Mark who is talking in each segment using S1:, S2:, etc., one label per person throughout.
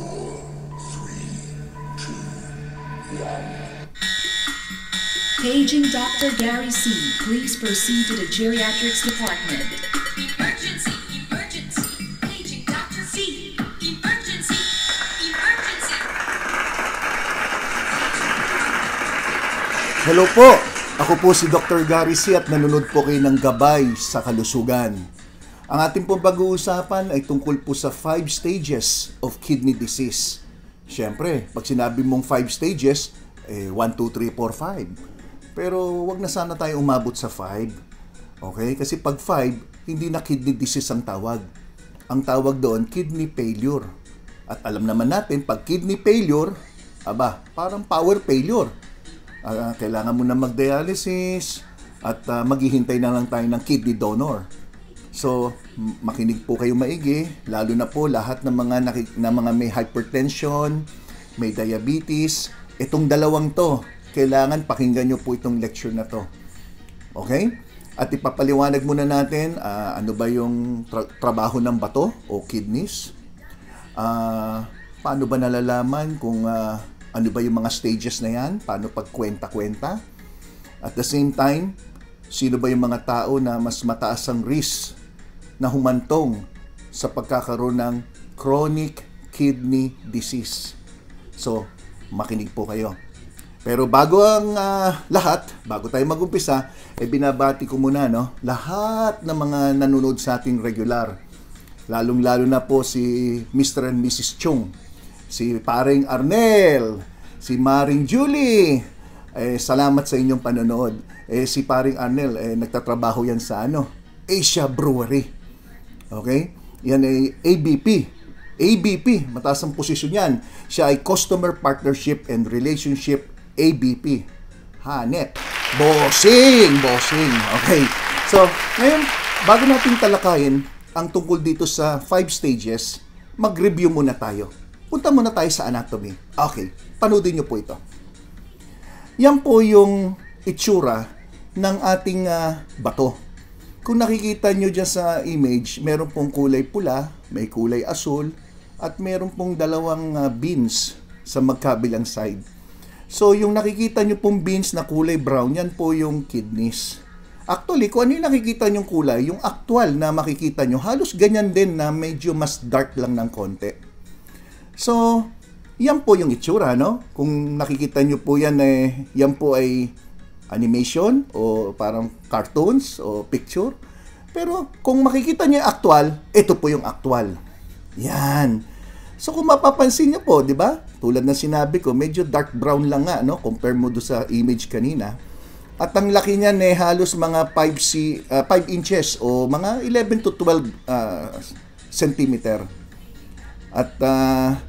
S1: Four, three, two, Paging Dr. Gary C. Please proceed to the geriatrics department. Emergency, emergency. Paging Dr. C. Emergency, emergency. Hello po. Ako po si Dr. Gary C at nanonood po kayo ng gabay sa kalusugan. Ang ating pong pag-uusapan ay tungkol po sa five stages of kidney disease. Siyempre, pag sinabi mong five stages, eh, 1, 2, 3, 4, 5. Pero wag na sana tayo umabot sa 5. Okay? Kasi pag 5, hindi na kidney disease ang tawag. Ang tawag doon, kidney failure. At alam naman natin, pag kidney failure, aba, parang power failure. Uh, kailangan mo na mag-dialysis at uh, maghihintay na lang tayo ng kidney donor. So, makinig po kayo maigi, lalo na po lahat ng mga, na mga may hypertension, may diabetes. Itong dalawang to, kailangan pakinggan nyo po itong lecture na to. Okay? At ipapaliwanag muna natin uh, ano ba yung tra- trabaho ng bato o kidneys. Uh, paano ba nalalaman kung uh, ano ba yung mga stages na yan? Paano pagkwenta-kwenta? At the same time, Sino ba yung mga tao na mas mataas ang risk na humantong sa pagkakaroon ng chronic kidney disease? So, makinig po kayo. Pero bago ang uh, lahat, bago tayo magumpisa, eh binabati ko muna no, lahat ng mga nanonood sa ating regular. Lalong-lalo na po si Mr. and Mrs. Chung, si paring Arnel, si Maring Julie, eh, salamat sa inyong panonood. Eh, si Paring Arnel, eh, nagtatrabaho yan sa ano? Asia Brewery. Okay? Yan ay ABP. ABP, mataas ang posisyon yan. Siya ay Customer Partnership and Relationship ABP. Hanep. Bossing! Bossing. Okay. So, ngayon, bago natin talakayin ang tungkol dito sa five stages, mag-review muna tayo. Punta muna tayo sa anatomy. Okay, panoodin niyo po ito. Yan po yung itsura ng ating uh, bato. Kung nakikita nyo dyan sa image, meron pong kulay pula, may kulay asul, at meron pong dalawang uh, beans sa magkabilang side. So, yung nakikita nyo pong beans na kulay brown, yan po yung kidneys. Actually, kung ano yung nakikita nyong kulay, yung actual na makikita nyo, halos ganyan din na medyo mas dark lang ng konti. So, yan po yung itsura, no? Kung nakikita nyo po yan, eh, yan po ay animation o parang cartoons o picture. Pero kung makikita nyo yung actual, ito po yung actual. Yan. So kung mapapansin nyo po, di ba? Tulad na sinabi ko, medyo dark brown lang nga, no? Compare mo do sa image kanina. At ang laki niya eh, halos mga 5C, uh, 5 inches o mga 11 to 12 uh, ah, centimeter. At uh,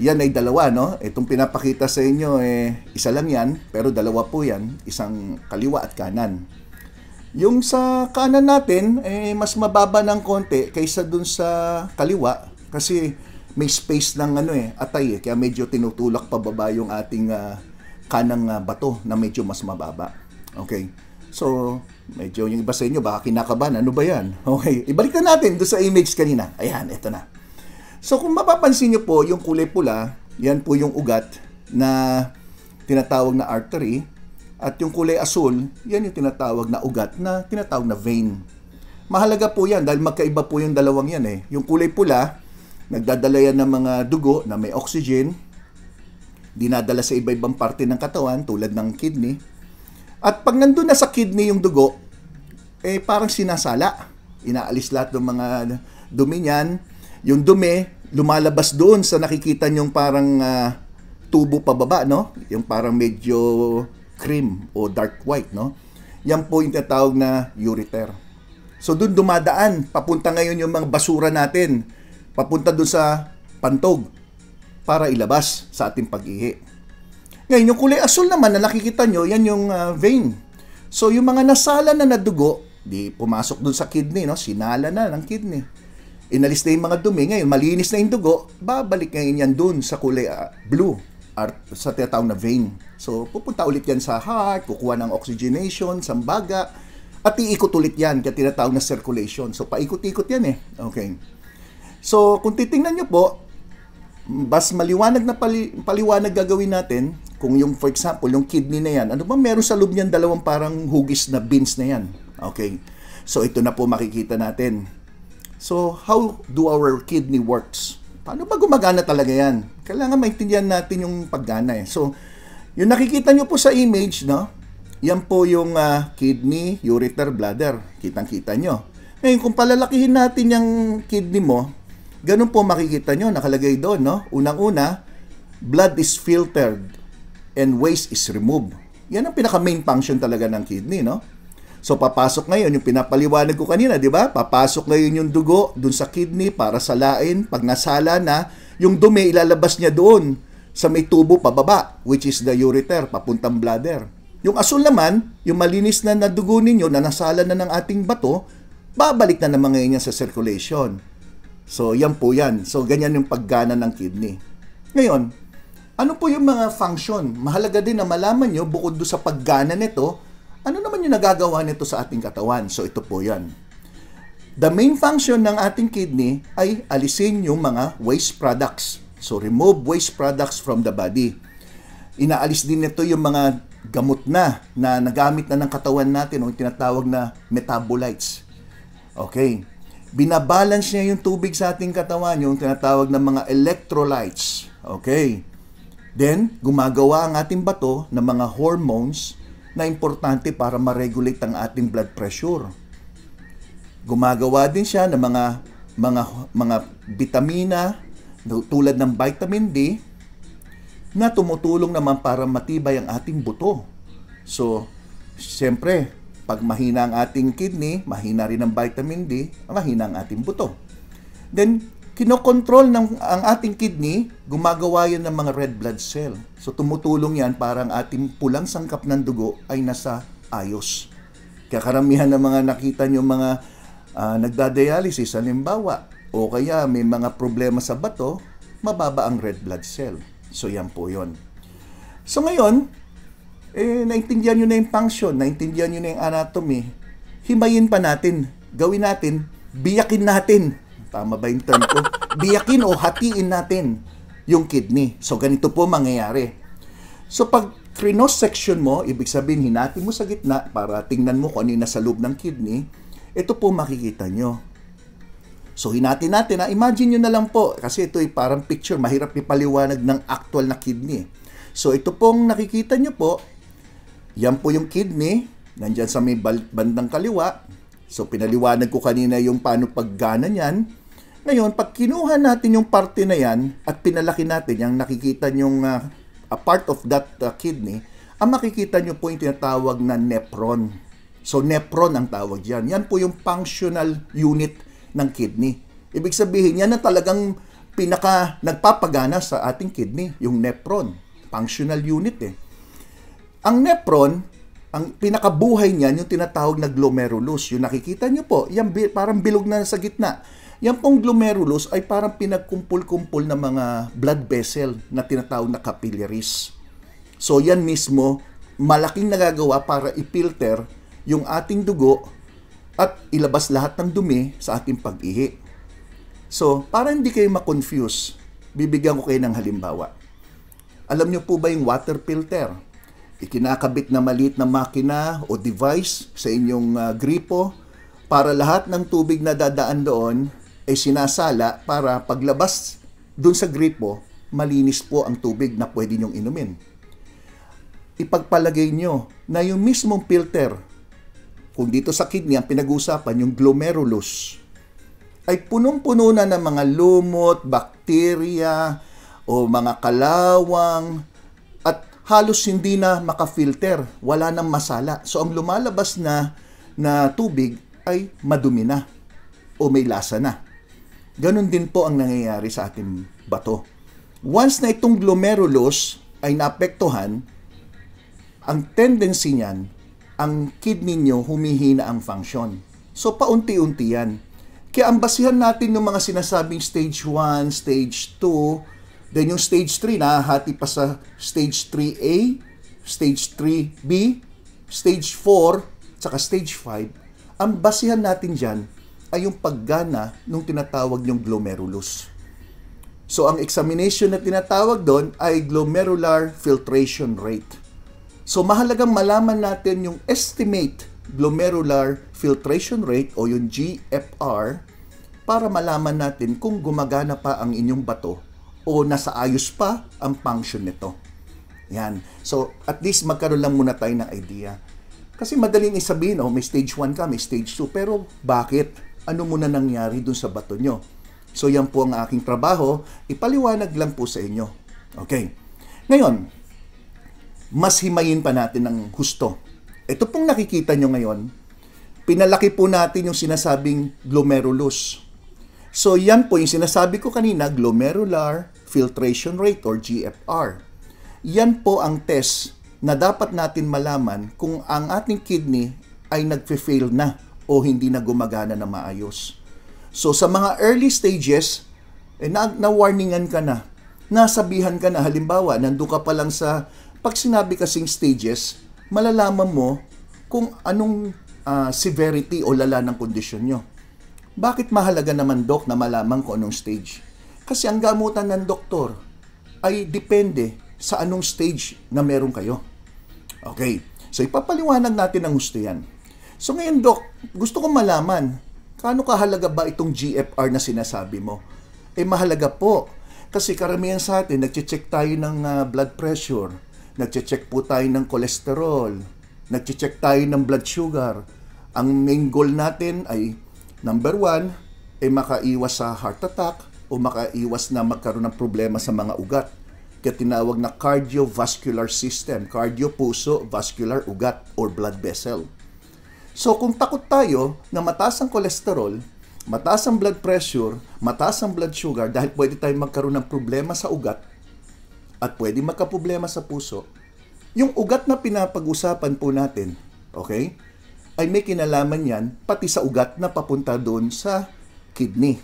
S1: yan ay dalawa, no? Itong pinapakita sa inyo, eh, isa lang yan, pero dalawa po yan, isang kaliwa at kanan. Yung sa kanan natin, eh, mas mababa ng konti kaysa dun sa kaliwa kasi may space ng ano eh, atay eh, kaya medyo tinutulak pababa yung ating uh, kanang uh, bato na medyo mas mababa. Okay. So, medyo yung iba sa inyo baka kinakabahan, ano ba yan? Okay, ibalik na natin doon sa image kanina. Ayan, ito na. So kung mapapansin niyo po, yung kulay pula, yan po yung ugat na tinatawag na artery at yung kulay asul, yan yung tinatawag na ugat na tinatawag na vein. Mahalaga po yan dahil magkaiba po yung dalawang yan eh. Yung kulay pula, nagdadala yan ng mga dugo na may oxygen, dinadala sa iba-ibang parte ng katawan tulad ng kidney. At pag nandun na sa kidney yung dugo, eh parang sinasala. Inaalis lahat ng mga dumi niyan, yung dumi lumalabas doon sa nakikita nyong parang uh, tubo pababa, no? Yung parang medyo cream o dark white, no? Yan po yung tinatawag na ureter. So doon dumadaan, papunta ngayon yung mga basura natin, papunta doon sa pantog para ilabas sa ating pag-ihi. Ngayon, yung kulay asul naman na nakikita nyo, yan yung uh, vein. So yung mga nasala na nadugo, di pumasok doon sa kidney, no? sinala na ng kidney inalis na yung mga dumi, ngayon malinis na yung dugo, babalik ngayon yan dun sa kulay uh, blue art sa tinatawag na vein. So pupunta ulit yan sa heart, kukuha ng oxygenation, sambaga, at iikot ulit yan kaya tinatawag na circulation. So paikot-ikot yan eh. Okay. So kung titingnan nyo po, bas maliwanag na pali, paliwanag gagawin natin, kung yung for example, yung kidney na yan, ano ba meron sa loob niyan dalawang parang hugis na beans na yan. Okay. So ito na po makikita natin So, how do our kidney works? Paano ba gumagana talaga yan? Kailangan maintindihan natin yung paggana eh. So, yung nakikita nyo po sa image, no? Yan po yung uh, kidney, ureter, bladder. Kitang-kita nyo. Ngayon, kung palalakihin natin yung kidney mo, ganun po makikita nyo, nakalagay doon, no? Unang-una, blood is filtered and waste is removed. Yan ang pinaka-main function talaga ng kidney, no? So papasok ngayon yung pinapaliwanag ko kanina, 'di ba? Papasok ngayon yung dugo dun sa kidney para salain, pag nasala na, yung dumi ilalabas niya doon sa may tubo pababa, which is the ureter, papuntang bladder. Yung asul naman, yung malinis na dugo ninyo na nasala na ng ating bato, babalik na naman ngayon yan sa circulation. So, yan po yan. So, ganyan yung paggana ng kidney. Ngayon, ano po yung mga function? Mahalaga din na malaman nyo bukod do sa paggana nito, ano naman yung nagagawa nito sa ating katawan? So ito po yan. The main function ng ating kidney ay alisin yung mga waste products. So remove waste products from the body. Inaalis din nito yung mga gamot na na nagamit na ng katawan natin o tinatawag na metabolites. Okay. Binabalance niya yung tubig sa ating katawan, yung tinatawag na mga electrolytes. Okay. Then, gumagawa ang ating bato ng mga hormones na importante para ma-regulate ang ating blood pressure. Gumagawa din siya ng mga mga mga vitamina tulad ng vitamin D na tumutulong naman para matibay ang ating buto. So, siyempre, pag mahina ang ating kidney, mahina rin ang vitamin D, mahina ang ating buto. Then, kinokontrol ng ang ating kidney, gumagawa yan ng mga red blood cell. So tumutulong yan para ang ating pulang sangkap ng dugo ay nasa ayos. Kaya karamihan ng mga nakita nyo mga uh, nagda-dialysis, halimbawa, o kaya may mga problema sa bato, mababa ang red blood cell. So yan po yon. So ngayon, eh, naintindihan nyo na yung function, naintindihan nyo na yung anatomy, himayin pa natin, gawin natin, biyakin natin tama ba yung term ko? Biyakin o hatiin natin yung kidney. So, ganito po mangyayari. So, pag crinos section mo, ibig sabihin, hinati mo sa gitna para tingnan mo kung ano yung nasa loob ng kidney, ito po makikita nyo. So, hinati natin na, imagine nyo na lang po, kasi ito ay parang picture, mahirap ipaliwanag ng actual na kidney. So, ito pong nakikita nyo po, yan po yung kidney, nandyan sa may bandang kaliwa. So, pinaliwanag ko kanina yung paano paggana niyan. Ngayon, pag kinuha natin yung parte na yan at pinalaki natin, yung nakikita yung uh, ah, a part of that uh, kidney, ang makikita nyo po yung tinatawag na nephron. So, nephron ang tawag dyan. Yan po yung functional unit ng kidney. Ibig sabihin, yan na talagang pinaka nagpapagana sa ating kidney, yung nephron. Functional unit eh. Ang nephron, ang pinakabuhay niyan yung tinatawag na glomerulus. Yung nakikita nyo po, yan parang bilog na sa gitna yan pong glomerulus ay parang pinagkumpul-kumpul ng mga blood vessel na tinatawag na capillaries. So yan mismo, malaking nagagawa para i-filter yung ating dugo at ilabas lahat ng dumi sa ating pag-ihi. So, para hindi kayo makonfuse, bibigyan ko kayo ng halimbawa. Alam niyo po ba yung water filter? Ikinakabit na maliit na makina o device sa inyong uh, gripo para lahat ng tubig na dadaan doon ay sinasala para paglabas dun sa gripo, malinis po ang tubig na pwede nyong inumin. Ipagpalagay niyo na yung mismong filter, kung dito sa kidney ang pinag-usapan, yung glomerulus, ay punong-puno na ng mga lumot, bakterya, o mga kalawang, at halos hindi na makafilter, wala nang masala. So ang lumalabas na na tubig ay madumi na o may lasa na. Ganon din po ang nangyayari sa ating bato. Once na itong glomerulus ay naapektuhan, ang tendency niyan, ang kidney niyo humihina ang function. So paunti-unti yan. Kaya ang basihan natin ng mga sinasabing stage 1, stage 2, then yung stage 3, nahahati pa sa stage 3A, stage 3B, stage 4, saka stage 5, ang basihan natin dyan, ay yung paggana ng tinatawag yung glomerulus. So ang examination na tinatawag doon ay glomerular filtration rate. So mahalagang malaman natin yung estimate glomerular filtration rate o yung GFR para malaman natin kung gumagana pa ang inyong bato o nasa ayos pa ang function nito. Yan. So, at least magkaroon lang muna tayo ng idea. Kasi madaling isabihin, oh, may stage 1 ka, may stage 2, pero bakit? ano muna nangyari dun sa bato nyo. So yan po ang aking trabaho, ipaliwanag lang po sa inyo. Okay. Ngayon, mas himayin pa natin ng husto. Ito pong nakikita nyo ngayon, pinalaki po natin yung sinasabing glomerulus. So yan po yung sinasabi ko kanina, glomerular filtration rate or GFR. Yan po ang test na dapat natin malaman kung ang ating kidney ay nagfe-fail na o hindi na gumagana na maayos. So sa mga early stages, eh, na, warningan ka na, nasabihan ka na. Halimbawa, nando ka pa lang sa, pag sinabi kasing stages, malalaman mo kung anong uh, severity o lala ng kondisyon nyo. Bakit mahalaga naman, Dok, na malaman ko anong stage? Kasi ang gamutan ng doktor ay depende sa anong stage na meron kayo. Okay, so ipapaliwanag natin ang gusto yan. So ngayon, Doc, gusto ko malaman, kano kahalaga ba itong GFR na sinasabi mo? Eh mahalaga po, kasi karamihan sa atin, nagche-check tayo ng uh, blood pressure, nagche-check po tayo ng cholesterol, nagche-check tayo ng blood sugar. Ang main goal natin ay, number one, ay eh makaiwas sa heart attack o makaiwas na magkaroon ng problema sa mga ugat. Kaya tinawag na cardiovascular system, cardio, puso, vascular, ugat, or blood vessel. So kung takot tayo na mataas ang kolesterol, mataas ang blood pressure, mataas ang blood sugar dahil pwede tayong magkaroon ng problema sa ugat at pwede magka-problema sa puso, yung ugat na pinapag-usapan po natin, okay, ay may kinalaman yan pati sa ugat na papunta doon sa kidney.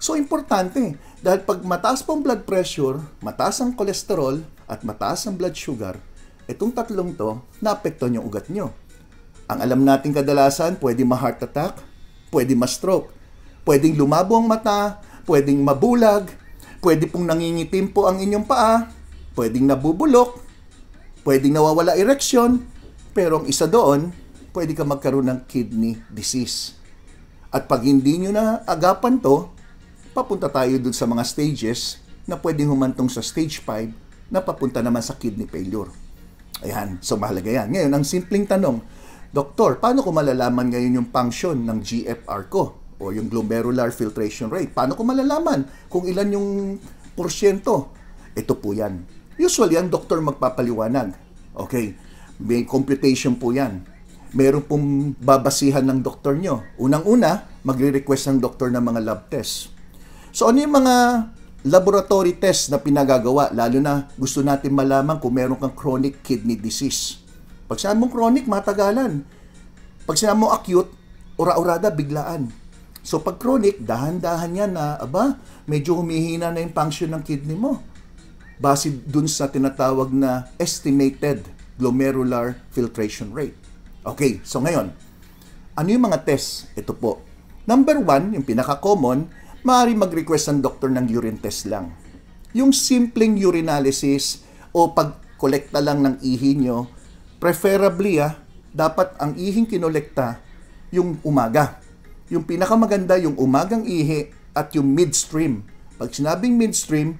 S1: So, importante. Dahil pag mataas po blood pressure, mataas ang kolesterol, at mataas ang blood sugar, itong tatlong to, naapektuhan yung ugat nyo. Ang alam natin kadalasan, pwede ma-heart attack, pwede ma-stroke, pwedeng lumabo ang mata, pwedeng mabulag, pwede pong nangingitim po ang inyong paa, pwedeng nabubulok, pwedeng nawawala ereksyon, pero ang isa doon, pwede ka magkaroon ng kidney disease. At pag hindi nyo na agapan to, papunta tayo dun sa mga stages na pwedeng humantong sa stage 5 na papunta naman sa kidney failure. Ayan, so mahalaga yan. Ngayon, ang simpleng tanong, Doktor, paano ko malalaman ngayon yung function ng GFR ko? O yung glomerular filtration rate? Paano ko malalaman kung ilan yung porsyento? Ito po yan. Usually, ang doktor magpapaliwanag. Okay, may computation po yan. Meron pong babasihan ng doktor nyo. Unang-una, magre-request ng doktor ng mga lab test. So, ano yung mga laboratory test na pinagagawa, lalo na gusto natin malaman kung meron kang chronic kidney disease. Pag sinabi mong chronic, matagalan. Pag sinabi mong acute, ura-urada, biglaan. So pag chronic, dahan-dahan yan na, aba, medyo humihina na yung function ng kidney mo. Base dun sa tinatawag na estimated glomerular filtration rate. Okay, so ngayon, ano yung mga tests? Ito po. Number one, yung pinaka-common, maaari mag-request ng doktor ng urine test lang. Yung simpleng urinalysis o pag pagkolekta lang ng ihi nyo Preferably ah, dapat ang ihing kinolekta yung umaga. Yung pinakamaganda yung umagang ihi at yung midstream. Pag sinabing midstream,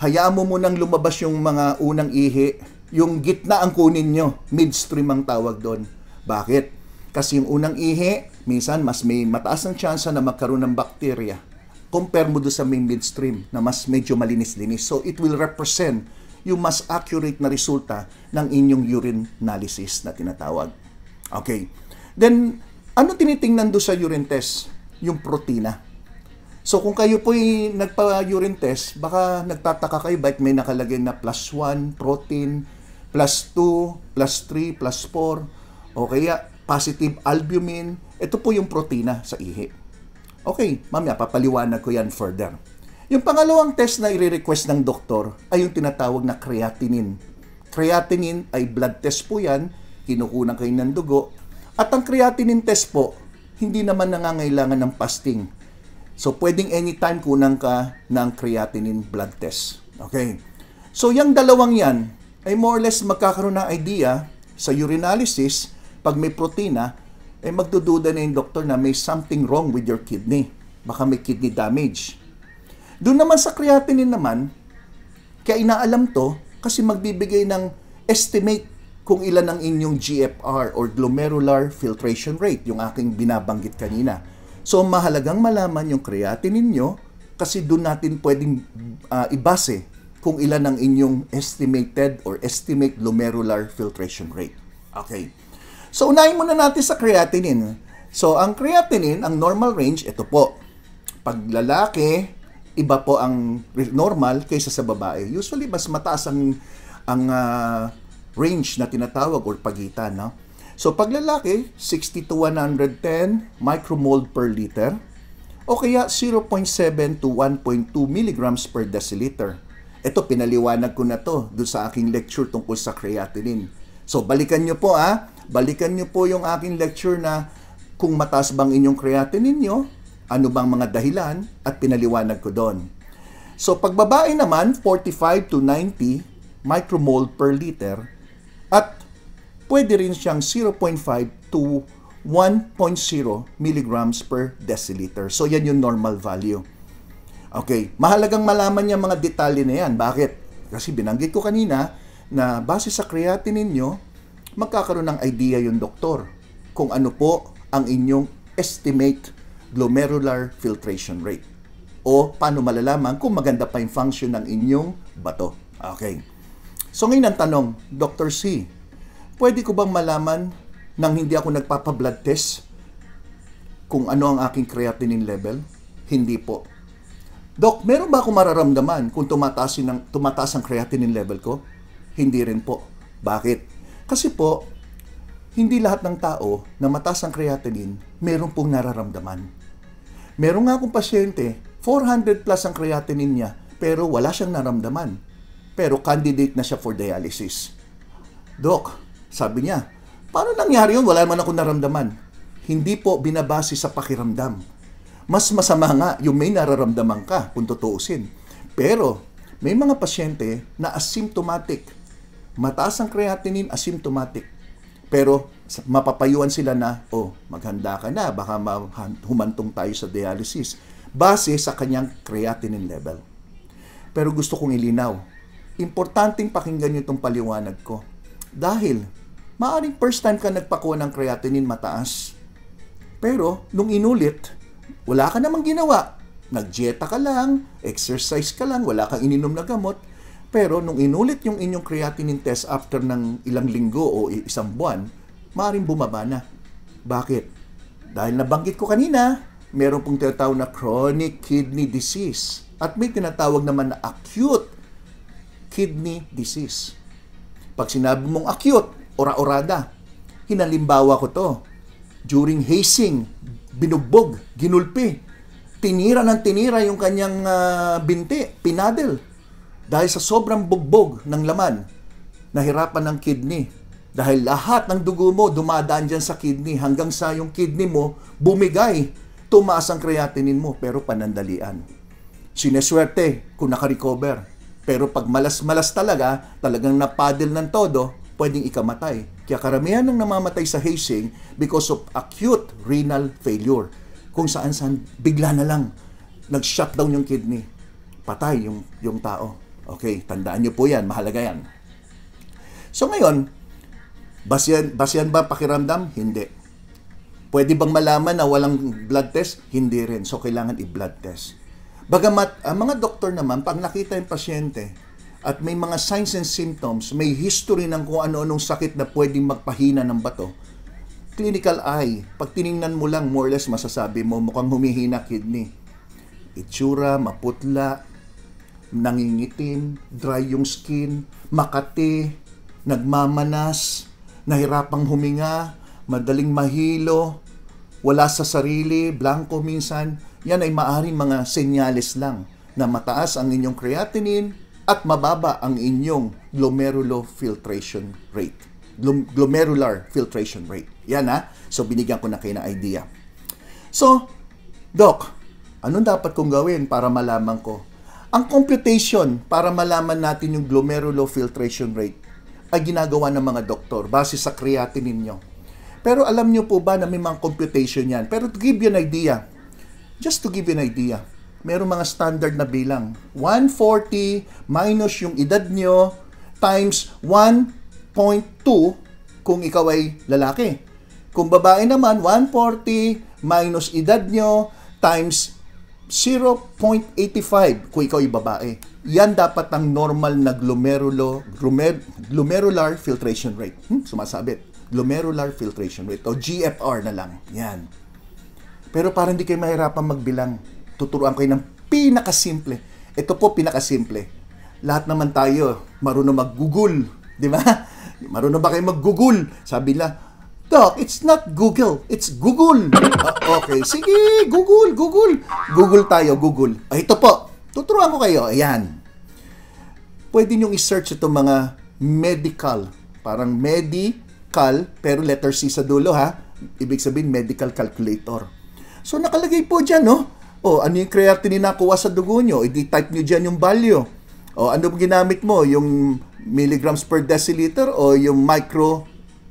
S1: hayaan mo munang lumabas yung mga unang ihi. Yung gitna ang kunin nyo. Midstream ang tawag doon. Bakit? Kasi yung unang ihi, minsan mas may mataas ang tsansa na magkaroon ng bakterya compare mo doon sa may midstream na mas medyo malinis-linis. So, it will represent yung mas accurate na resulta ng inyong urine analysis na tinatawag. Okay. Then, ano tinitingnan do sa urine test? Yung protina. So kung kayo po'y nagpa-urine test, baka nagtataka kayo bakit may nakalagay na plus 1 protein, plus 2, plus 3, plus 4, o kaya positive albumin. Ito po yung protina sa ihi. Okay, mamaya papaliwanag ko yan further. Yung pangalawang test na i-request ng doktor ay yung tinatawag na creatinine. Creatinine ay blood test po yan, kinukunan kayo ng dugo. At ang creatinine test po, hindi naman nangangailangan ng fasting. So, pwedeng anytime kunan ka ng creatinine blood test. Okay? So, yung dalawang yan ay more or less magkakaroon ng idea sa urinalysis pag may protina ay magdududa na yung doktor na may something wrong with your kidney. Baka may kidney damage. Doon naman sa creatinine naman, kaya inaalam to kasi magbibigay ng estimate kung ilan ang inyong GFR or glomerular filtration rate, yung aking binabanggit kanina. So mahalagang malaman yung creatinine nyo kasi doon natin pwedeng uh, ibase kung ilan ang inyong estimated or estimate glomerular filtration rate. Okay. So unahin muna natin sa creatinine. So ang creatinine, ang normal range, ito po. Pag lalaki, iba po ang normal kaysa sa babae. Usually mas mataas ang ang uh, range na tinatawag or pagitan, no? So pag lalaki, 60 to 110 micromold per liter o kaya 0.7 to 1.2 milligrams per deciliter. Ito, pinaliwanag ko na to doon sa aking lecture tungkol sa creatinine. So, balikan nyo po ah. Balikan nyo po yung aking lecture na kung mataas bang inyong creatinine nyo, ano bang mga dahilan at pinaliwanag ko doon. So pag babae naman, 45 to 90 micromole per liter at pwede rin siyang 0.5 to 1.0 milligrams per deciliter. So yan yung normal value. Okay, mahalagang malaman niya mga detalye na yan. Bakit? Kasi binanggit ko kanina na base sa creatinine ninyo, magkakaroon ng idea yung doktor kung ano po ang inyong estimate glomerular filtration rate. O paano malalaman kung maganda pa yung function ng inyong bato. Okay. So ngayon ang tanong, Dr. C, pwede ko bang malaman nang hindi ako nagpapa-blood test kung ano ang aking creatinine level? Hindi po. Doc, meron ba ako mararamdaman kung tumataas, ng, tumataas ang creatinine level ko? Hindi rin po. Bakit? Kasi po, hindi lahat ng tao na mataas ang creatinine meron pong nararamdaman. Meron nga akong pasyente, 400 plus ang creatinine niya, pero wala siyang naramdaman. Pero candidate na siya for dialysis. Doc, sabi niya, paano nangyari yun? Wala naman akong naramdaman. Hindi po binabase sa pakiramdam. Mas masama nga yung may nararamdaman ka kung tutuusin. Pero may mga pasyente na asymptomatic. Mataas ang creatinine, asymptomatic. Pero mapapayuan sila na, oh, maghanda ka na, baka humantong tayo sa dialysis base sa kanyang creatinine level. Pero gusto kong ilinaw, importanteng pakinggan niyo itong paliwanag ko. Dahil, maaring first time ka nagpakuha ng creatinine mataas. Pero, nung inulit, wala ka namang ginawa. Nagdieta ka lang, exercise ka lang, wala kang ininom na gamot. Pero nung inulit yung inyong creatinine test after ng ilang linggo o isang buwan, maaaring bumaba na. Bakit? Dahil nabanggit ko kanina, meron pong tinatawag na chronic kidney disease at may tinatawag naman na acute kidney disease. Pag sinabi mong acute, ora-orada. Hinalimbawa ko to. During hazing, binugbog, ginulpi, tinira ng tinira yung kanyang uh, binti, pinadel. Dahil sa sobrang bugbog ng laman, nahirapan ng kidney, dahil lahat ng dugo mo dumadaan dyan sa kidney hanggang sa yung kidney mo bumigay, tumaas ang creatinine mo pero panandalian. Sineswerte kung nakarecover. Pero pag malas-malas talaga, talagang napadel ng todo, pwedeng ikamatay. Kaya karamihan ng namamatay sa hazing because of acute renal failure. Kung saan saan, bigla na lang, nag-shutdown yung kidney. Patay yung, yung tao. Okay, tandaan nyo po yan, mahalaga yan. So ngayon, Basyan, basyan ba pakiramdam? Hindi. Pwede bang malaman na walang blood test? Hindi rin. So, kailangan i-blood test. Bagamat, ang mga doktor naman, pag nakita yung pasyente at may mga signs and symptoms, may history ng kung ano-anong sakit na pwedeng magpahina ng bato, clinical eye, pag tiningnan mo lang, more or less masasabi mo, mukhang humihina kidney. Itsura, maputla, nangingitim, dry yung skin, makati, nagmamanas, nahirapang huminga, madaling mahilo, wala sa sarili, blanco minsan, yan ay maaring mga senyales lang na mataas ang inyong creatinine at mababa ang inyong glomerular filtration rate. glomerular filtration rate. Yan ha. So, binigyan ko na kayo ng idea. So, Doc, anong dapat kong gawin para malaman ko? Ang computation para malaman natin yung glomerular filtration rate ay ginagawa ng mga doktor base sa creatinine nyo. Pero alam nyo po ba na may mga computation yan? Pero to give you an idea, just to give you an idea, meron mga standard na bilang. 140 minus yung edad nyo times 1.2 kung ikaw ay lalaki. Kung babae naman, 140 minus edad nyo times 0.85 kung ikaw ay babae. Yan dapat ang normal na glomerulo, glomer, glomerular filtration rate. Hmm? Sumasabit. Glomerular filtration rate o GFR na lang. Yan. Pero parang hindi kayo mahirapan magbilang, tuturuan kayo ng pinakasimple. Ito po pinakasimple. Lahat naman tayo marunong mag-google, di ba? Marunong ba kayo mag-google? Sabi nila, Doc, it's not Google. It's Google. Uh, okay, sige, Google, Google. Google tayo, Google. Uh, ito po, tuturuan ko kayo. Ayan. Pwede i-search itong mga medical. Parang medical, pero letter C sa dulo ha. Ibig sabihin, medical calculator. So, nakalagay po dyan, no? O, oh, ano yung creatinine nakuha sa dugo nyo? I-type nyo dyan yung value. O, oh, ano ginamit mo? Yung milligrams per deciliter o yung micro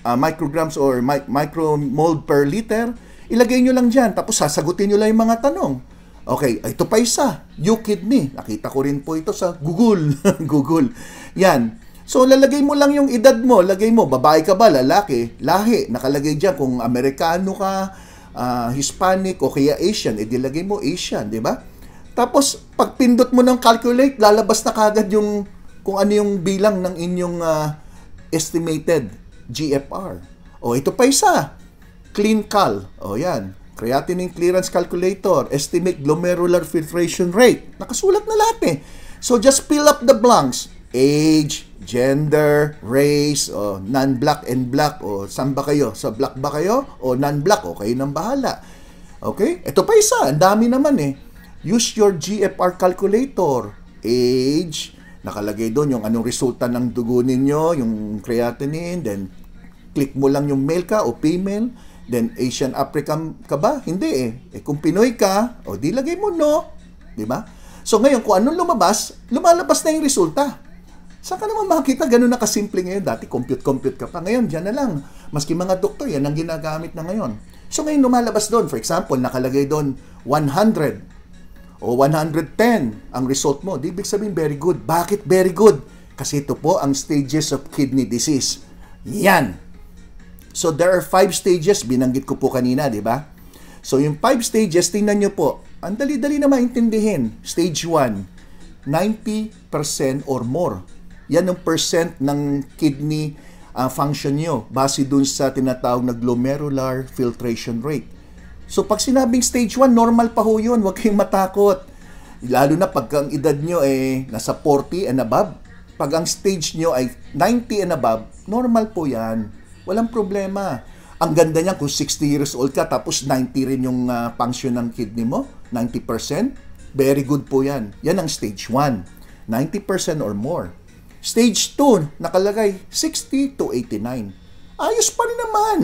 S1: uh, micrograms or mi- micromole per liter, ilagay nyo lang dyan. Tapos sasagutin nyo lang yung mga tanong. Okay, ito pa isa, YouKidney. Nakita ko rin po ito sa Google. Google. Yan. So, lalagay mo lang yung edad mo. Lagay mo, babae ka ba, lalaki, lahi. Nakalagay dyan kung Amerikano ka, uh, Hispanic o kaya Asian. E, eh, dilagay mo Asian, di ba? Tapos, pag pindot mo ng calculate, lalabas na kagad yung kung ano yung bilang ng inyong uh, estimated GFR. O oh, ito pa isa, CleanCal. O oh, yan, creatinine clearance calculator, estimate glomerular filtration rate. Nakasulat na lahat eh. So just fill up the blanks. Age, gender, race, o oh, non-black and black, o saan ba kayo? Sa black ba kayo? O non-black, o kayo nang bahala. Okay? Ito pa isa, ang dami naman eh. Use your GFR calculator. Age, nakalagay doon yung anong resulta ng dugo ninyo, yung creatinine, then click mo lang yung male ka o female, then Asian African ka ba? Hindi eh. eh kung Pinoy ka, o di lagay mo no. Di ba? So ngayon, kung anong lumabas, lumalabas na yung resulta. Saan ka naman makita ganun na kasimple ngayon? Dati compute-compute ka pa. Ngayon, dyan na lang. Maski mga doktor, yan ang ginagamit na ngayon. So ngayon lumalabas doon. For example, nakalagay doon 100 o 110 ang result mo. Di ibig sabihin very good. Bakit very good? Kasi ito po ang stages of kidney disease. Yan. So there are five stages, binanggit ko po kanina, di ba? So yung five stages, tingnan nyo po, ang dali-dali na maintindihin. Stage 1, 90% or more. Yan ang percent ng kidney uh, function nyo base dun sa tinatawag na glomerular filtration rate. So pag sinabing stage 1, normal pa ho yun. Huwag kayong matakot. Lalo na pag ang edad nyo eh, nasa 40 and above. Pag ang stage nyo ay 90 and above, normal po yan. Walang problema. Ang ganda niyan kung 60 years old ka tapos 90 rin yung uh, function ng kidney mo, 90%, very good po yan. Yan ang stage 1, 90% or more. Stage 2, nakalagay 60 to 89. Ayos pa rin naman.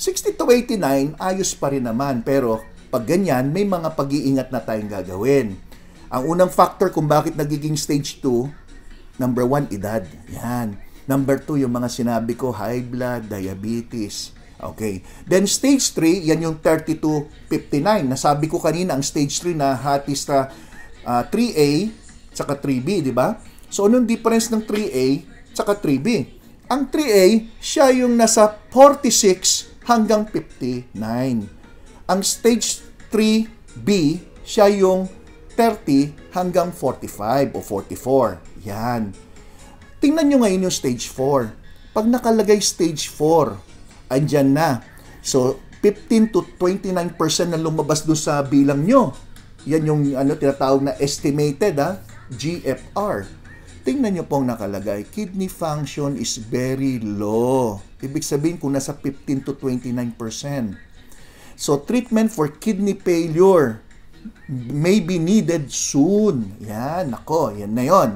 S1: 60 to 89, ayos pa rin naman. Pero pag ganyan, may mga pag-iingat na tayong gagawin. Ang unang factor kung bakit nagiging stage 2, number 1, edad. Yan. Number two, yung mga sinabi ko, high blood, diabetes. Okay. Then stage 3, yan yung 30 59. Nasabi ko kanina ang stage 3 na hati sa uh, ah, 3A tsaka 3B, di ba? So, anong difference ng 3A tsaka 3B? Ang 3A, siya yung nasa 46 hanggang 59. Ang stage 3B, siya yung 30 hanggang 45 o 44. Yan. Tingnan nyo ngayon yung stage 4. Pag nakalagay stage 4, andyan na. So, 15 to 29% na lumabas doon sa bilang nyo. Yan yung ano, tinatawag na estimated, ha? GFR. Tingnan nyo pong nakalagay, kidney function is very low. Ibig sabihin kung nasa 15 to 29%. So, treatment for kidney failure may be needed soon. Yan, nako, yan na yon.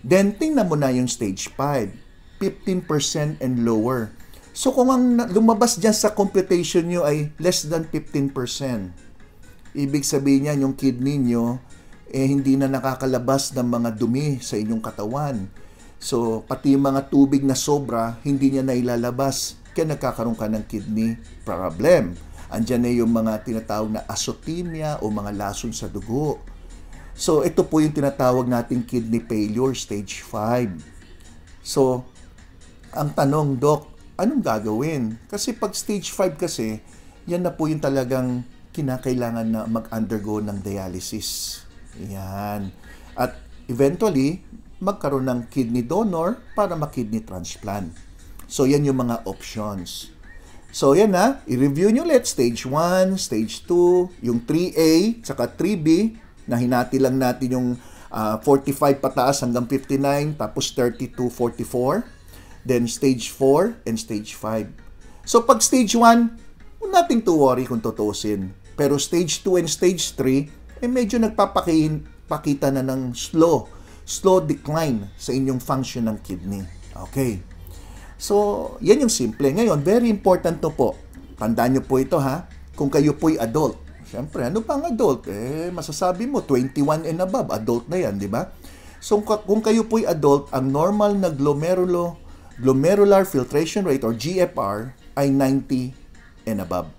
S1: Then, tingnan mo na yung stage 5. 15% and lower. So, kung ang lumabas dyan sa computation nyo ay less than 15%, ibig sabihin niyan yung kidney nyo, eh, hindi na nakakalabas ng mga dumi sa inyong katawan. So, pati yung mga tubig na sobra, hindi niya nailalabas. Kaya nagkakaroon ka ng kidney problem. Andiyan na yung mga tinatawag na asotemia o mga lason sa dugo So, ito po yung tinatawag nating kidney failure stage 5. So, ang tanong, Doc, anong gagawin? Kasi pag stage 5 kasi, yan na po yung talagang kinakailangan na mag-undergo ng dialysis. Yan. At eventually, magkaroon ng kidney donor para makidney transplant. So, yan yung mga options. So, yan na. I-review nyo ulit. Stage 1, stage 2, yung 3A, tsaka 3B, na hinati lang natin yung uh, ah, 45 pataas hanggang 59, tapos 32, 44, then stage 4 and stage 5. So pag stage 1, nothing to worry kung tutusin. Pero stage 2 and stage 3, eh medyo nagpapakita na ng slow, slow decline sa inyong function ng kidney. Okay. So, yan yung simple. Ngayon, very important to po. Tandaan niyo po ito ha. Kung kayo po'y adult, Siyempre, ano pang adult? Eh, masasabi mo, 21 and above, adult na yan, di ba? So, kung kayo po'y adult, ang normal na glomerulo, glomerular filtration rate or GFR ay 90 and above.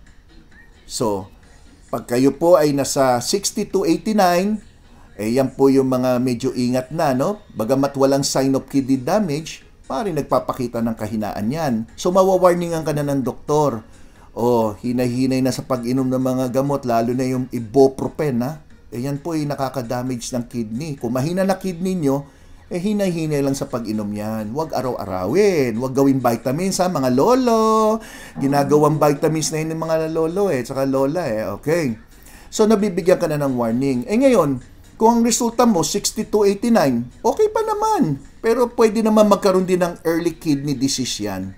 S1: So, pag kayo po ay nasa 60 to 89, eh yan po yung mga medyo ingat na, no? Bagamat walang sign of kidney damage, pare nagpapakita ng kahinaan yan. So mawawarningan ka na ng doktor oh, hinay-hinay na sa pag-inom ng mga gamot, lalo na yung ibuprofen, ha? Eh, yan po ay nakaka-damage ng kidney. Kung mahina na kidney nyo, eh hinay-hinay lang sa pag-inom yan. Huwag araw-arawin. Huwag gawin vitamins sa mga lolo. Ginagawang vitamins na yun ng mga lolo eh, tsaka lola eh. Okay. So, nabibigyan ka na ng warning. Eh ngayon, kung ang resulta mo 6289, okay pa naman. Pero pwede naman magkaroon din ng early kidney disease yan.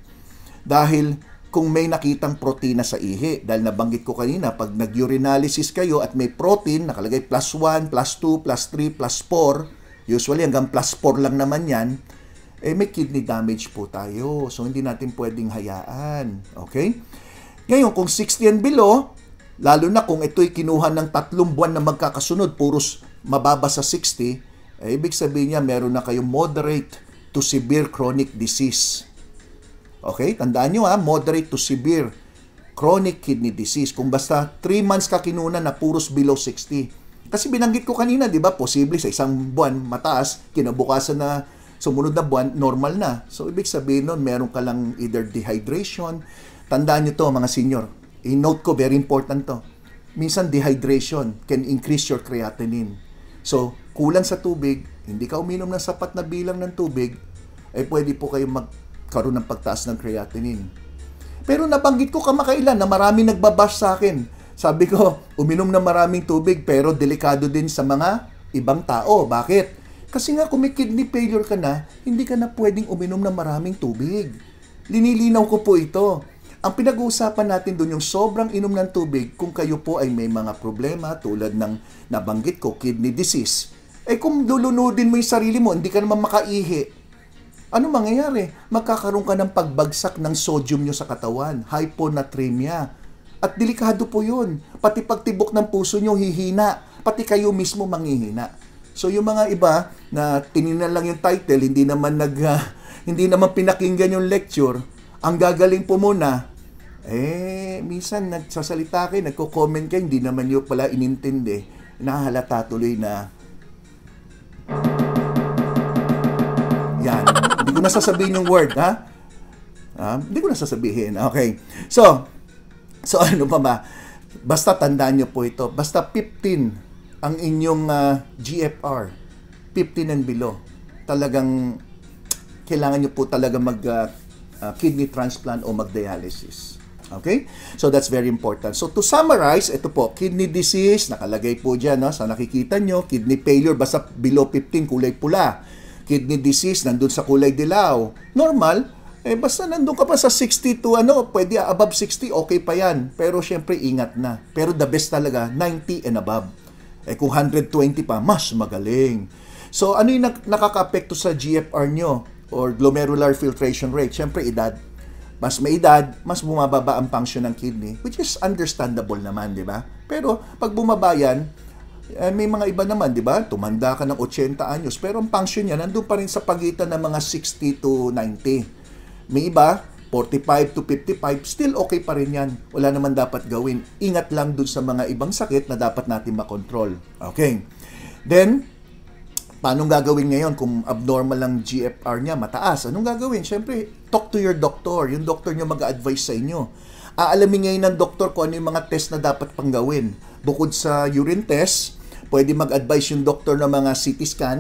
S1: Dahil kung may nakitang protina sa ihi. Dahil nabanggit ko kanina, pag nag-urinalysis kayo at may protein, nakalagay plus 1, plus 2, plus 3, plus 4, usually hanggang plus 4 lang naman yan, eh may kidney damage po tayo. So, hindi natin pwedeng hayaan. Okay? Ngayon, kung 60 and below, lalo na kung ito'y kinuha ng tatlong buwan na magkakasunod, purus mababa sa 60, eh, ibig sabihin niya meron na kayong moderate to severe chronic disease. Okay? Tandaan nyo ha, ah, moderate to severe chronic kidney disease. Kung basta 3 months ka kinuna na puros below 60. Kasi binanggit ko kanina, di ba, posible sa isang buwan mataas, kinabukasan na sumunod na buwan, normal na. So, ibig sabihin nun, meron ka lang either dehydration. Tandaan nyo to, mga senior. I-note ko, very important to. Minsan, dehydration can increase your creatinine. So, kulang sa tubig, hindi ka uminom ng sapat na bilang ng tubig, ay eh, pwede po kayong mag nagkaroon ng pagtaas ng creatinine. Pero nabanggit ko kamakailan na marami nagbabash sa akin. Sabi ko, uminom na maraming tubig pero delikado din sa mga ibang tao. Bakit? Kasi nga kung may kidney failure ka na, hindi ka na pwedeng uminom na maraming tubig. Linilinaw ko po ito. Ang pinag-uusapan natin doon yung sobrang inom ng tubig kung kayo po ay may mga problema tulad ng nabanggit ko, kidney disease. Eh kung lulunodin mo yung sarili mo, hindi ka naman makaihi ano mangyayari? Magkakaroon ka ng pagbagsak ng sodium nyo sa katawan, hyponatremia. At delikado po yun. Pati pagtibok ng puso nyo hihina. Pati kayo mismo manghihina. So yung mga iba na tiningnan lang yung title, hindi naman nag uh, hindi naman pinakinggan yung lecture, ang gagaling po muna, eh, minsan nagsasalita kayo, nagko-comment kayo, hindi naman nyo pala inintindi. Nahalata tuloy na ko nasasabihin yung word, ha? Uh, hindi ko nasasabihin. Okay. So, so ano pa ba? Basta tandaan nyo po ito. Basta 15 ang inyong uh, GFR. 15 and below. Talagang kailangan nyo po talaga mag uh, uh, kidney transplant o magdialysis. Okay? So that's very important. So to summarize, ito po, kidney disease, nakalagay po dyan no, sa nakikita nyo, kidney failure, basta below 15, kulay pula kidney disease, nandun sa kulay dilaw. Normal, eh basta nandun ka pa sa 60 to ano, pwede above 60, okay pa yan. Pero syempre ingat na. Pero the best talaga, 90 and above. Eh kung 120 pa, mas magaling. So ano yung nakaka-apekto sa GFR nyo or glomerular filtration rate? Syempre edad. Mas may edad, mas bumababa ang function ng kidney, which is understandable naman, di ba? Pero pag bumaba yan, eh, may mga iba naman, di ba? Tumanda ka ng 80 anyos, pero ang function niya nandun pa rin sa pagitan ng mga 60 to 90. May iba, 45 to 55, still okay pa rin yan. Wala naman dapat gawin. Ingat lang dun sa mga ibang sakit na dapat natin makontrol. Okay. Then, paano gagawin ngayon kung abnormal lang GFR niya, mataas? Anong gagawin? Siyempre, talk to your doctor. Yung doctor niyo mag-advise sa inyo. Aalamin ngayon ng doktor kung ano yung mga test na dapat pang gawin. Bukod sa urine test, pwede mag-advise yung doktor ng mga CT scan,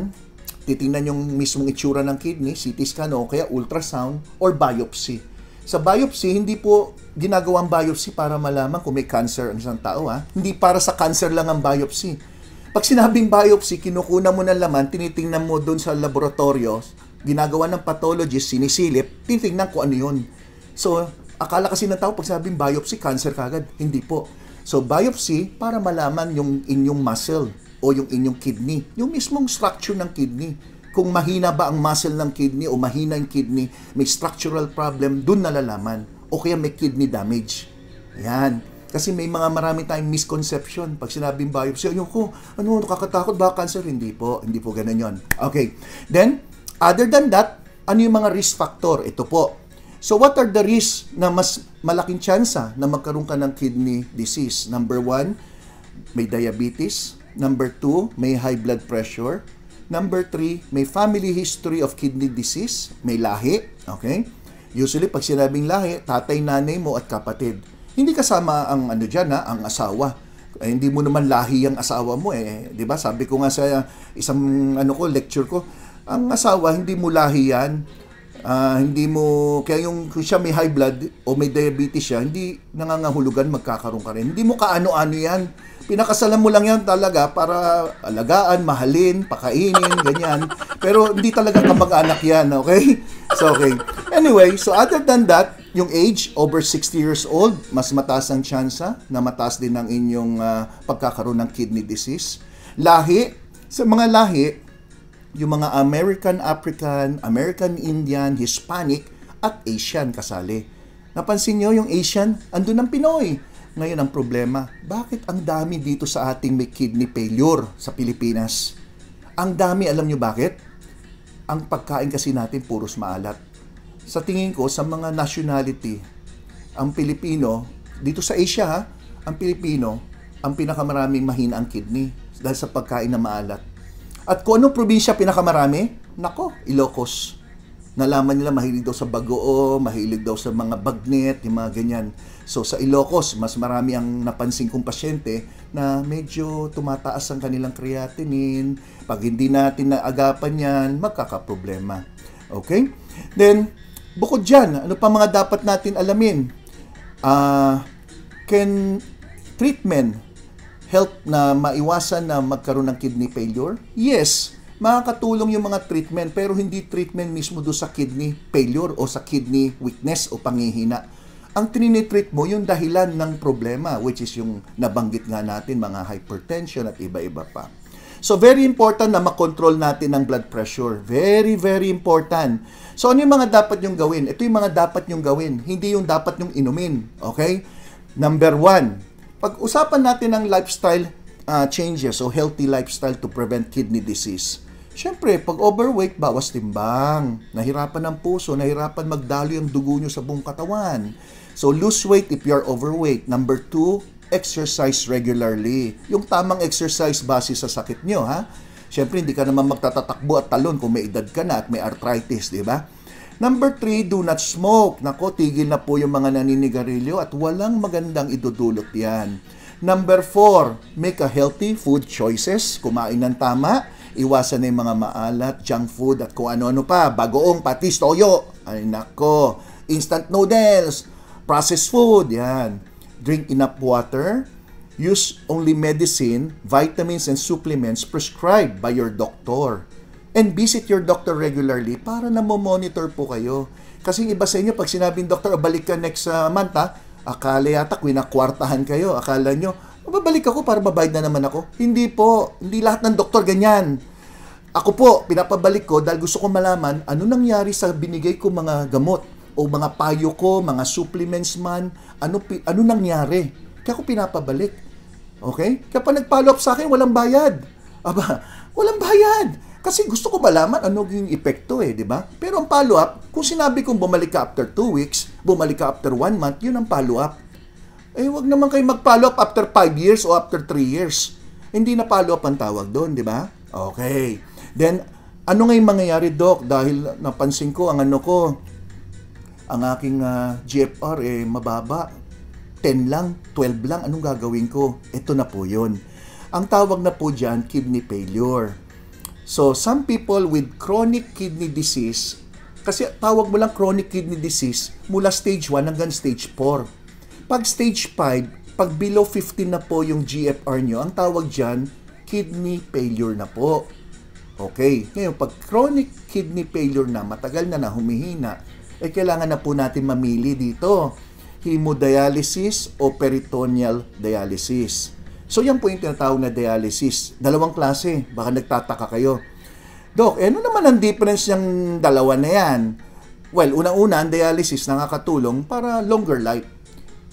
S1: titingnan yung mismong itsura ng kidney, CT scan o kaya ultrasound or biopsy. Sa biopsy, hindi po ginagawa ang biopsy para malaman kung may cancer ang isang tao. Ha? Hindi para sa cancer lang ang biopsy. Pag sinabing biopsy, kinukuna mo ng laman, tinitingnan mo doon sa laboratorio, ginagawa ng pathologist, sinisilip, tinitingnan ko ano yun. So, Akala kasi ng tao pag sabing biopsy, cancer kagad. Hindi po. So biopsy para malaman yung inyong muscle o yung inyong kidney, yung mismong structure ng kidney. Kung mahina ba ang muscle ng kidney o mahina ang kidney, may structural problem, dun nalalaman. O kaya may kidney damage. Yan. Kasi may mga marami tayong misconception. Pag sinabing biopsy, ayun ko, ano, nakakatakot ba cancer? Hindi po, hindi po ganun yon. Okay. Then, other than that, ano yung mga risk factor? Ito po, So what are the risks na mas malaking tsansa na magkaroon ka ng kidney disease? Number one, may diabetes. Number two, may high blood pressure. Number three, may family history of kidney disease. May lahi. Okay? Usually, pag sinabing lahi, tatay, nanay mo at kapatid. Hindi kasama ang ano dyan, ha, ang asawa. Eh, hindi mo naman lahi ang asawa mo eh. 'Di ba? Sabi ko nga sa isang ano ko, lecture ko, ang asawa hindi mo lahi yan uh, hindi mo kaya yung kung siya may high blood o may diabetes siya, hindi nangangahulugan magkakaroon ka rin. Hindi mo kaano-ano 'yan. Pinakasalan mo lang 'yan talaga para alagaan, mahalin, pakainin, ganyan. Pero hindi talaga kamag-anak 'yan, okay? So okay. Anyway, so other than that, yung age over 60 years old, mas mataas ang tsansa na mataas din ang inyong uh, pagkakaroon ng kidney disease. Lahi, sa mga lahi, yung mga American African, American Indian, Hispanic, at Asian kasali. Napansin niyo yung Asian? Andun ang Pinoy. Ngayon ang problema, bakit ang dami dito sa ating may kidney failure sa Pilipinas? Ang dami, alam niyo bakit? Ang pagkain kasi natin puros maalat. Sa tingin ko, sa mga nationality, ang Pilipino, dito sa Asia ha, ang Pilipino, ang pinakamaraming mahina ang kidney dahil sa pagkain na maalat at kung anong probinsya pinakamarami? Nako, Ilocos. Nalaman nila mahilig daw sa bagoo, mahilig daw sa mga bagnet, yung mga ganyan. So sa Ilocos, mas marami ang napansin kong pasyente na medyo tumataas ang kanilang creatinine. Pag hindi natin naagapan yan, magkakaproblema. Okay? Then, bukod dyan, ano pa mga dapat natin alamin? Uh, can treatment help na maiwasan na magkaroon ng kidney failure? Yes, makakatulong yung mga treatment pero hindi treatment mismo do sa kidney failure o sa kidney weakness o pangihina. Ang tinitreat mo yung dahilan ng problema which is yung nabanggit nga natin mga hypertension at iba-iba pa. So very important na makontrol natin ang blood pressure. Very, very important. So ano yung mga dapat yung gawin? Ito yung mga dapat yung gawin. Hindi yung dapat yung inumin. Okay? Number one, pag-usapan natin ng lifestyle uh, changes o healthy lifestyle to prevent kidney disease. Siyempre, pag overweight, bawas timbang. Nahirapan ang puso, nahirapan magdalo yung dugo nyo sa buong katawan. So, lose weight if you're overweight. Number two, exercise regularly. Yung tamang exercise base sa sakit nyo, ha? Siyempre, hindi ka naman magtatatakbo at talon kung may edad ka na at may arthritis, di ba? Number three, do not smoke. Nako, tigil na po yung mga naninigarilyo at walang magandang idudulot yan. Number four, make a healthy food choices. Kumain ng tama. Iwasan na yung mga maalat, junk food at kung ano-ano pa. Bagoong, patis, toyo. Ay nako. Instant noodles. Processed food. Yan. Drink enough water. Use only medicine, vitamins, and supplements prescribed by your doctor And visit your doctor regularly para na monitor po kayo. Kasi iba sa inyo, pag sinabing doktor, balik ka next uh, month ha, ah, akala yata kwartahan kayo. Akala nyo, babalik ako para babayad na naman ako. Hindi po, hindi lahat ng doktor ganyan. Ako po, pinapabalik ko dahil gusto ko malaman ano nangyari sa binigay ko mga gamot o mga payo ko, mga supplements man, ano, ano nangyari. Kaya ako pinapabalik. Okay? Kaya pa nag-follow up sa akin, walang bayad. Aba, walang bayad. Kasi gusto ko malaman ano yung epekto eh, di ba? Pero ang follow-up, kung sinabi kong bumalik ka after 2 weeks, bumalik ka after 1 month, yun ang follow-up. Eh, wag naman kayo mag-follow up after 5 years o after 3 years. Hindi na follow up ang tawag doon, di ba? Okay. Then, ano nga yung mangyayari, Doc? Dahil napansin ko, ang ano ko, ang aking uh, ah, GFR eh mababa. 10 lang, 12 lang, anong gagawin ko? Ito na po yun. Ang tawag na po dyan, kidney failure. So, some people with chronic kidney disease, kasi tawag mo lang chronic kidney disease mula stage 1 hanggang stage 4. Pag stage 5, pag below 15 na po yung GFR nyo, ang tawag dyan, kidney failure na po. Okay, ngayon pag chronic kidney failure na, matagal na na humihina, eh kailangan na po natin mamili dito, hemodialysis o peritoneal dialysis. So yan po yung tinatawag na dialysis. Dalawang klase. Baka nagtataka kayo. Doc, eh, ano naman ang difference ng dalawa na yan? Well, una una ang dialysis nakakatulong para longer life.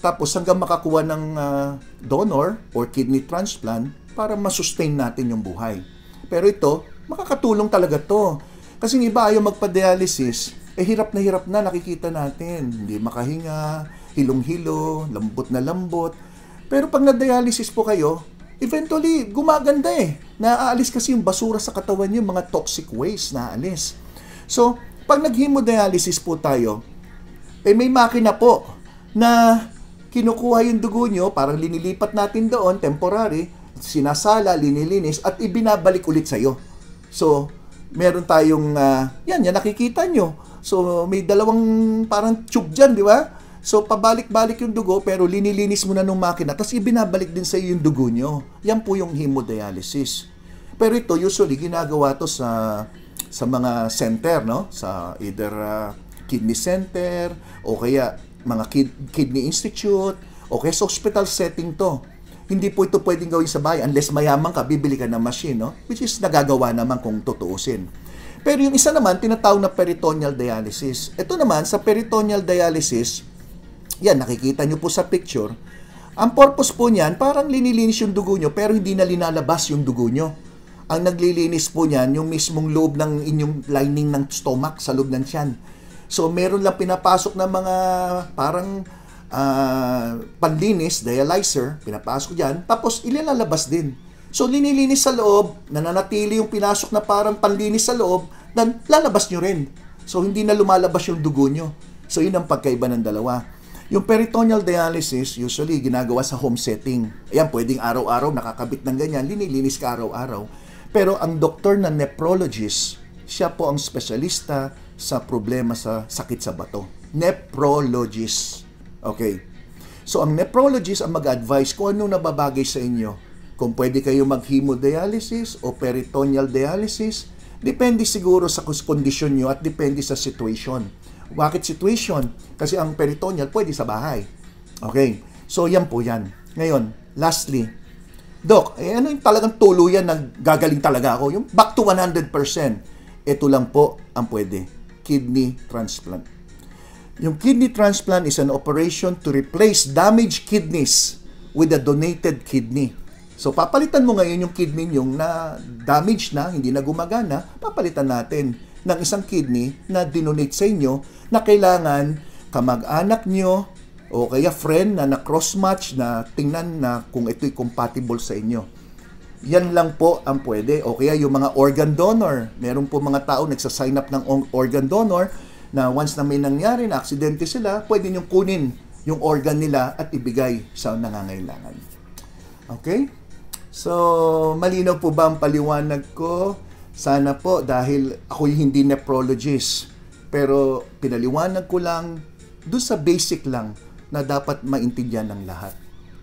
S1: Tapos hanggang makakuha ng uh, donor or kidney transplant para masustain natin yung buhay. Pero ito, makakatulong talaga to. Kasi yung iba ayaw magpa-dialysis, eh hirap na hirap na nakikita natin. Hindi makahinga, hilong-hilo, lambot na lambot pero pag na-dialysis po kayo, eventually, gumaganda eh. Naaalis kasi yung basura sa katawan niyo, mga toxic waste naaalis. So, pag nag-hemodialysis po tayo, eh may makina po na kinukuha yung dugo nyo, parang linilipat natin doon, temporary, sinasala, linilinis, at ibinabalik ulit sa'yo. So, meron tayong, uh, yan, yan nakikita nyo. So, may dalawang parang tube dyan, di ba? So, pabalik-balik yung dugo pero linilinis mo na ng makina tapos ibinabalik din sa iyo yung dugo nyo. Yan po yung hemodialysis. Pero ito, usually, ginagawa to sa sa mga center, no? Sa either uh, kidney center o kaya mga kid, kidney institute o kaya sa hospital setting to. Hindi po ito pwedeng gawin sa bahay unless mayaman ka, bibili ka ng machine, no? Which is nagagawa naman kung tutuusin. Pero yung isa naman, tinatawag na peritoneal dialysis. Ito naman, sa peritoneal dialysis, yan, nakikita nyo po sa picture. Ang purpose po niyan, parang linilinis yung dugo nyo pero hindi na linalabas yung dugo nyo. Ang naglilinis po niyan, yung mismong loob ng inyong lining ng stomach sa loob ng tiyan. So, meron lang pinapasok ng mga parang uh, panlinis, dialyzer, pinapasok dyan, tapos ilalabas din. So, linilinis sa loob, nananatili yung pinasok na parang panlinis sa loob, then lalabas nyo rin. So, hindi na lumalabas yung dugo nyo. So, yun ang pagkaiba ng dalawa. Yung peritoneal dialysis, usually ginagawa sa home setting. Ayan, pwedeng araw-araw, nakakabit ng ganyan, linilinis ka araw-araw. Pero ang doktor na nephrologist, siya po ang spesyalista sa problema sa sakit sa bato. Nephrologist. Okay. So ang nephrologist ang mag-advise kung ano nababagay sa inyo. Kung pwede kayo mag-hemodialysis o peritoneal dialysis, depende siguro sa kondisyon nyo at depende sa situation. Bakit situation? Kasi ang peritoneal pwede sa bahay. Okay. So, yan po yan. Ngayon, lastly, Doc, eh, ano yung talagang tuluyan na gagaling talaga ako? Yung back to 100%. Ito lang po ang pwede. Kidney transplant. Yung kidney transplant is an operation to replace damaged kidneys with a donated kidney. So, papalitan mo ngayon yung kidney yung na damaged na, hindi na gumagana, papalitan natin ng isang kidney na dinonate sa inyo na kailangan kamag-anak nyo o kaya friend na na crossmatch na tingnan na kung ito'y compatible sa inyo. Yan lang po ang pwede. O kaya yung mga organ donor. Meron po mga tao nagsasign up ng organ donor na once na may nangyari na aksidente sila, pwede niyong kunin yung organ nila at ibigay sa nangangailangan. Okay? So, malinaw po ba ang paliwanag ko? Sana po dahil ako yung hindi nephrologist pero pinaliwanag ko lang doon sa basic lang na dapat maintindihan ng lahat.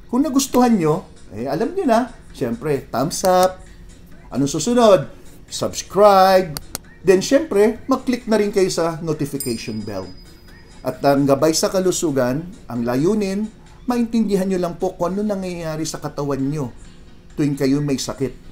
S1: Kung nagustuhan nyo, eh, alam nyo na, syempre, thumbs up. Ano susunod? Subscribe. Then syempre, mag-click na rin kayo sa notification bell. At ang gabay sa kalusugan, ang layunin, maintindihan nyo lang po kung ano nangyayari sa katawan nyo tuwing kayo may sakit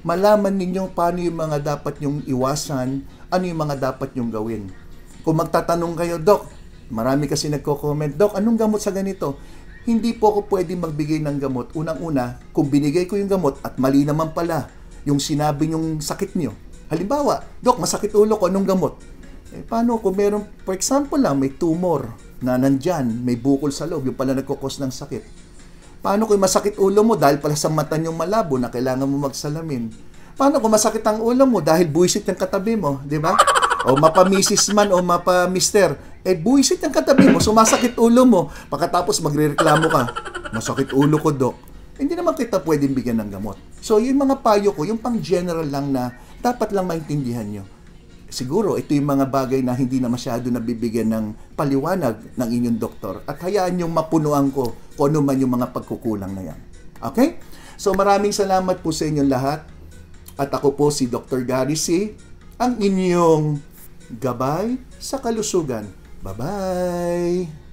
S1: malaman ninyo paano yung mga dapat yung iwasan, ano yung mga dapat yung gawin. Kung magtatanong kayo, Dok, marami kasi nagko-comment, Dok, anong gamot sa ganito? Hindi po ako pwedeng magbigay ng gamot. Unang-una, kung binigay ko yung gamot at mali naman pala yung sinabi yung sakit nyo. Halimbawa, Dok, masakit ulo ko, anong gamot? Eh, paano kung meron, for example lang, may tumor na nandyan, may bukol sa loob, yung pala nagkakos ng sakit Paano kung masakit ulo mo dahil pala sa mata niyong malabo na kailangan mo magsalamin? Paano kung masakit ang ulo mo dahil buisit yung katabi mo, di ba? O mapamisis man o mapamister, eh buisit yung katabi mo, sumasakit ulo mo. Pagkatapos magrereklamo ka, masakit ulo ko, Dok. Hindi naman kita pwedeng bigyan ng gamot. So, yung mga payo ko, yung pang general lang na dapat lang maintindihan nyo siguro ito yung mga bagay na hindi na masyado nabibigyan ng paliwanag ng inyong doktor at hayaan yung mapunuan ko kung ano man yung mga pagkukulang na yan. Okay? So maraming salamat po sa inyong lahat at ako po si Dr. Gary C. ang inyong gabay sa kalusugan. Bye-bye!